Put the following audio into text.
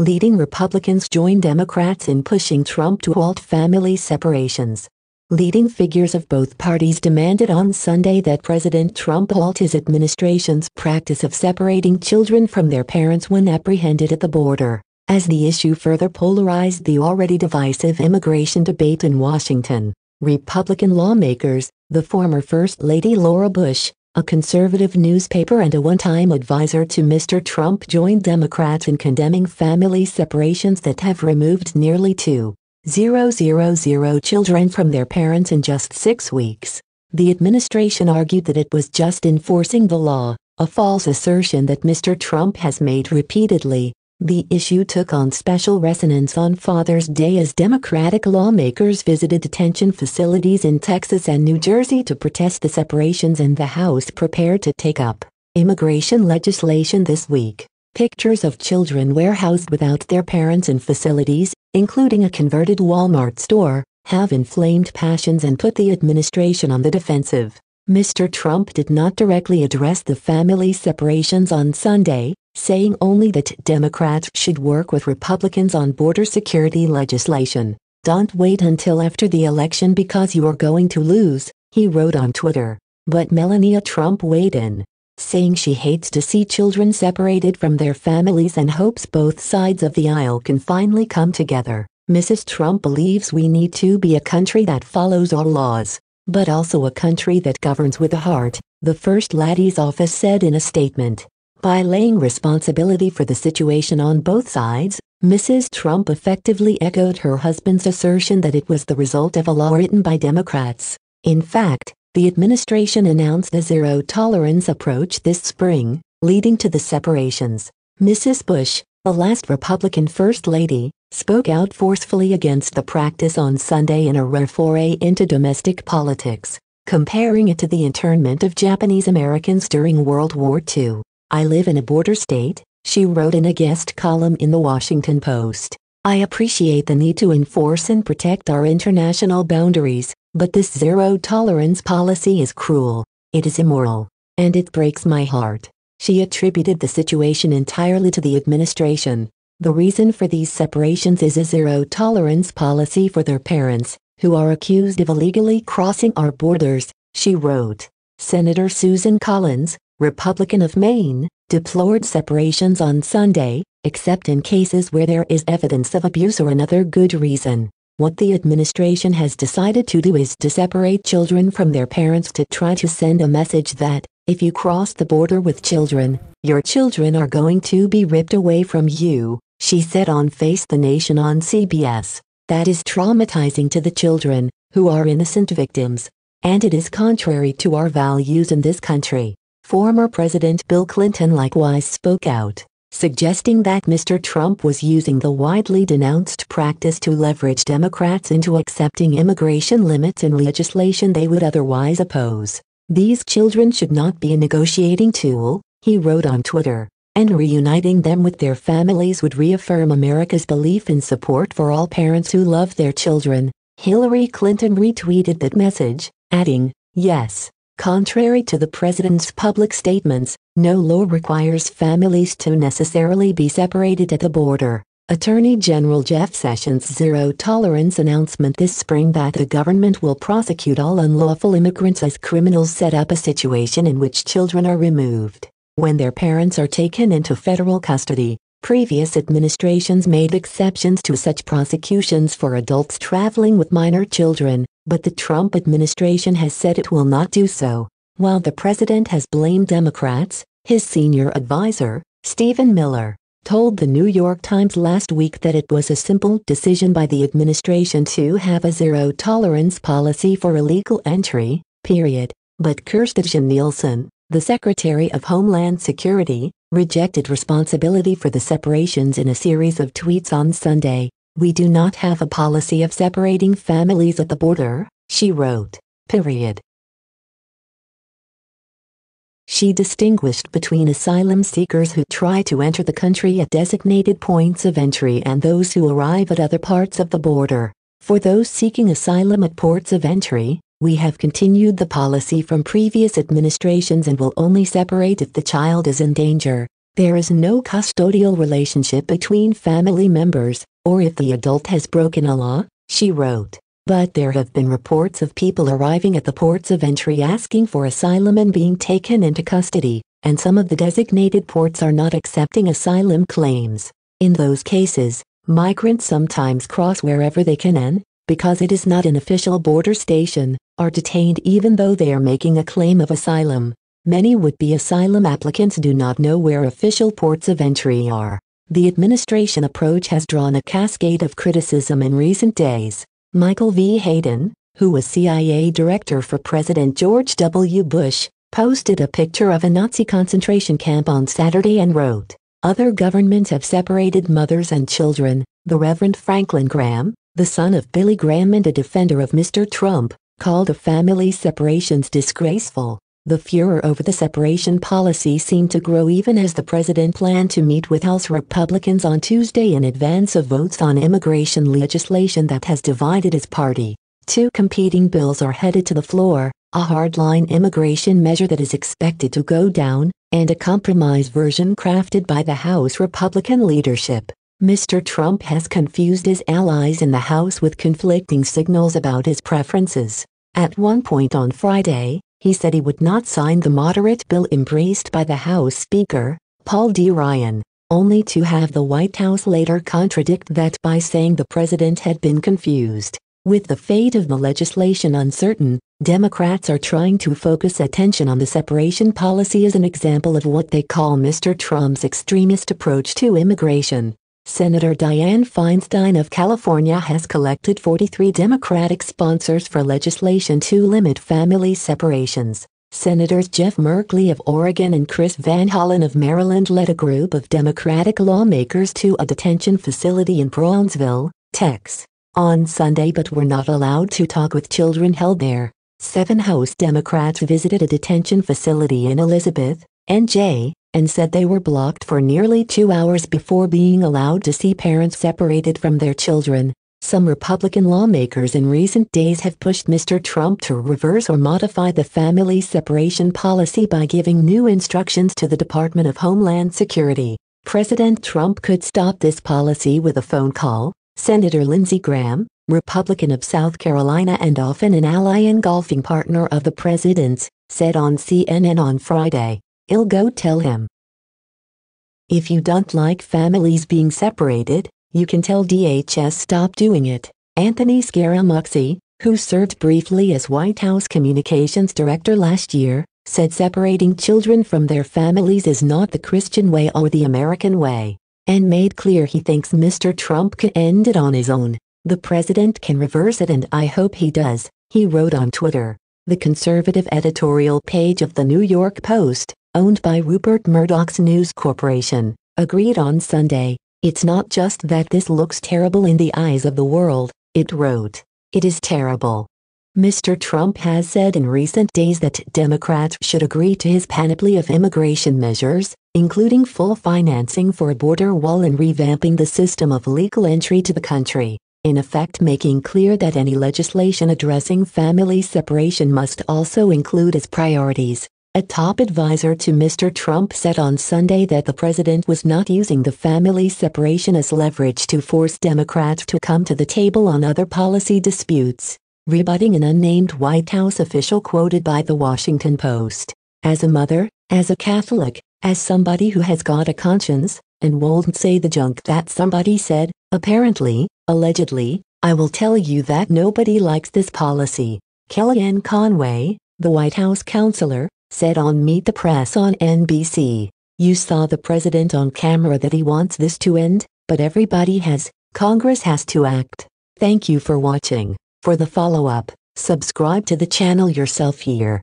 Leading Republicans join Democrats in pushing Trump to halt family separations. Leading figures of both parties demanded on Sunday that President Trump halt his administration's practice of separating children from their parents when apprehended at the border, as the issue further polarized the already divisive immigration debate in Washington. Republican lawmakers, the former First Lady Laura Bush, a conservative newspaper and a one-time advisor to Mr. Trump joined Democrats in condemning family separations that have removed nearly 2,000 children from their parents in just six weeks. The administration argued that it was just enforcing the law, a false assertion that Mr. Trump has made repeatedly, the issue took on special resonance on Father's Day as Democratic lawmakers visited detention facilities in Texas and New Jersey to protest the separations and the House prepared to take up immigration legislation this week. Pictures of children warehoused without their parents in facilities, including a converted Walmart store, have inflamed passions and put the administration on the defensive. Mr. Trump did not directly address the family separations on Sunday, saying only that Democrats should work with Republicans on border security legislation. Don't wait until after the election because you are going to lose, he wrote on Twitter. But Melania Trump weighed in, saying she hates to see children separated from their families and hopes both sides of the aisle can finally come together. Mrs. Trump believes we need to be a country that follows our laws, but also a country that governs with a heart, the First Lady's office said in a statement. By laying responsibility for the situation on both sides, Mrs. Trump effectively echoed her husband's assertion that it was the result of a law written by Democrats. In fact, the administration announced a zero-tolerance approach this spring, leading to the separations. Mrs. Bush, the last Republican First Lady, spoke out forcefully against the practice on Sunday in a rare foray into domestic politics, comparing it to the internment of Japanese Americans during World War II. I live in a border state, she wrote in a guest column in The Washington Post. I appreciate the need to enforce and protect our international boundaries, but this zero tolerance policy is cruel, it is immoral, and it breaks my heart. She attributed the situation entirely to the administration. The reason for these separations is a zero tolerance policy for their parents, who are accused of illegally crossing our borders, she wrote. Senator Susan Collins, Republican of Maine, deplored separations on Sunday, except in cases where there is evidence of abuse or another good reason. What the administration has decided to do is to separate children from their parents to try to send a message that, if you cross the border with children, your children are going to be ripped away from you, she said on Face the Nation on CBS. That is traumatizing to the children, who are innocent victims, and it is contrary to our values in this country. Former President Bill Clinton likewise spoke out, suggesting that Mr. Trump was using the widely denounced practice to leverage Democrats into accepting immigration limits and legislation they would otherwise oppose. These children should not be a negotiating tool, he wrote on Twitter, and reuniting them with their families would reaffirm America's belief in support for all parents who love their children. Hillary Clinton retweeted that message, adding, Yes, Contrary to the President's public statements, no law requires families to necessarily be separated at the border. Attorney General Jeff Sessions' zero tolerance announcement this spring that the government will prosecute all unlawful immigrants as criminals set up a situation in which children are removed when their parents are taken into federal custody. Previous administrations made exceptions to such prosecutions for adults traveling with minor children, but the Trump administration has said it will not do so. While the president has blamed Democrats, his senior advisor, Stephen Miller, told the New York Times last week that it was a simple decision by the administration to have a zero tolerance policy for illegal entry, period. But Kirstjen Nielsen, the Secretary of Homeland Security rejected responsibility for the separations in a series of tweets on Sunday. We do not have a policy of separating families at the border, she wrote. Period. She distinguished between asylum seekers who try to enter the country at designated points of entry and those who arrive at other parts of the border. For those seeking asylum at ports of entry, we have continued the policy from previous administrations and will only separate if the child is in danger. There is no custodial relationship between family members, or if the adult has broken a law, she wrote. But there have been reports of people arriving at the ports of entry asking for asylum and being taken into custody, and some of the designated ports are not accepting asylum claims. In those cases, migrants sometimes cross wherever they can and, because it is not an official border station, are detained even though they are making a claim of asylum. Many would-be asylum applicants do not know where official ports of entry are. The administration approach has drawn a cascade of criticism in recent days. Michael V. Hayden, who was CIA director for President George W. Bush, posted a picture of a Nazi concentration camp on Saturday and wrote, Other governments have separated mothers and children. The Reverend Franklin Graham, the son of Billy Graham and a defender of Mr. Trump, called the family separations disgraceful. The furor over the separation policy seemed to grow even as the president planned to meet with House Republicans on Tuesday in advance of votes on immigration legislation that has divided his party. Two competing bills are headed to the floor, a hardline immigration measure that is expected to go down, and a compromise version crafted by the House Republican leadership. Mr. Trump has confused his allies in the House with conflicting signals about his preferences. At one point on Friday, he said he would not sign the moderate bill embraced by the House Speaker, Paul D. Ryan, only to have the White House later contradict that by saying the president had been confused. With the fate of the legislation uncertain, Democrats are trying to focus attention on the separation policy as an example of what they call Mr. Trump's extremist approach to immigration. Senator Dianne Feinstein of California has collected 43 Democratic sponsors for legislation to limit family separations. Senators Jeff Merkley of Oregon and Chris Van Hollen of Maryland led a group of Democratic lawmakers to a detention facility in Brownsville, Texas, on Sunday but were not allowed to talk with children held there. Seven House Democrats visited a detention facility in Elizabeth, NJ, and said they were blocked for nearly two hours before being allowed to see parents separated from their children. Some Republican lawmakers in recent days have pushed Mr. Trump to reverse or modify the family separation policy by giving new instructions to the Department of Homeland Security. President Trump could stop this policy with a phone call, Senator Lindsey Graham, Republican of South Carolina and often an ally and golfing partner of the president's, said on CNN on Friday. I'll go tell him. If you don't like families being separated, you can tell DHS stop doing it. Anthony Scaramucci, who served briefly as White House Communications Director last year, said separating children from their families is not the Christian way or the American way, and made clear he thinks Mr. Trump could end it on his own. The president can reverse it and I hope he does, he wrote on Twitter. The conservative editorial page of the New York Post, owned by Rupert Murdoch's News Corporation, agreed on Sunday, It's not just that this looks terrible in the eyes of the world, it wrote. It is terrible. Mr. Trump has said in recent days that Democrats should agree to his panoply of immigration measures, including full financing for a border wall and revamping the system of legal entry to the country, in effect making clear that any legislation addressing family separation must also include as priorities a top advisor to Mr. Trump said on Sunday that the president was not using the family separation as leverage to force Democrats to come to the table on other policy disputes, rebutting an unnamed White House official quoted by The Washington Post. As a mother, as a Catholic, as somebody who has got a conscience, and won't say the junk that somebody said, apparently, allegedly, I will tell you that nobody likes this policy. Kellyanne Conway, the White House counselor, said on Meet the Press on NBC. You saw the president on camera that he wants this to end, but everybody has, Congress has to act. Thank you for watching. For the follow-up, subscribe to the channel yourself here.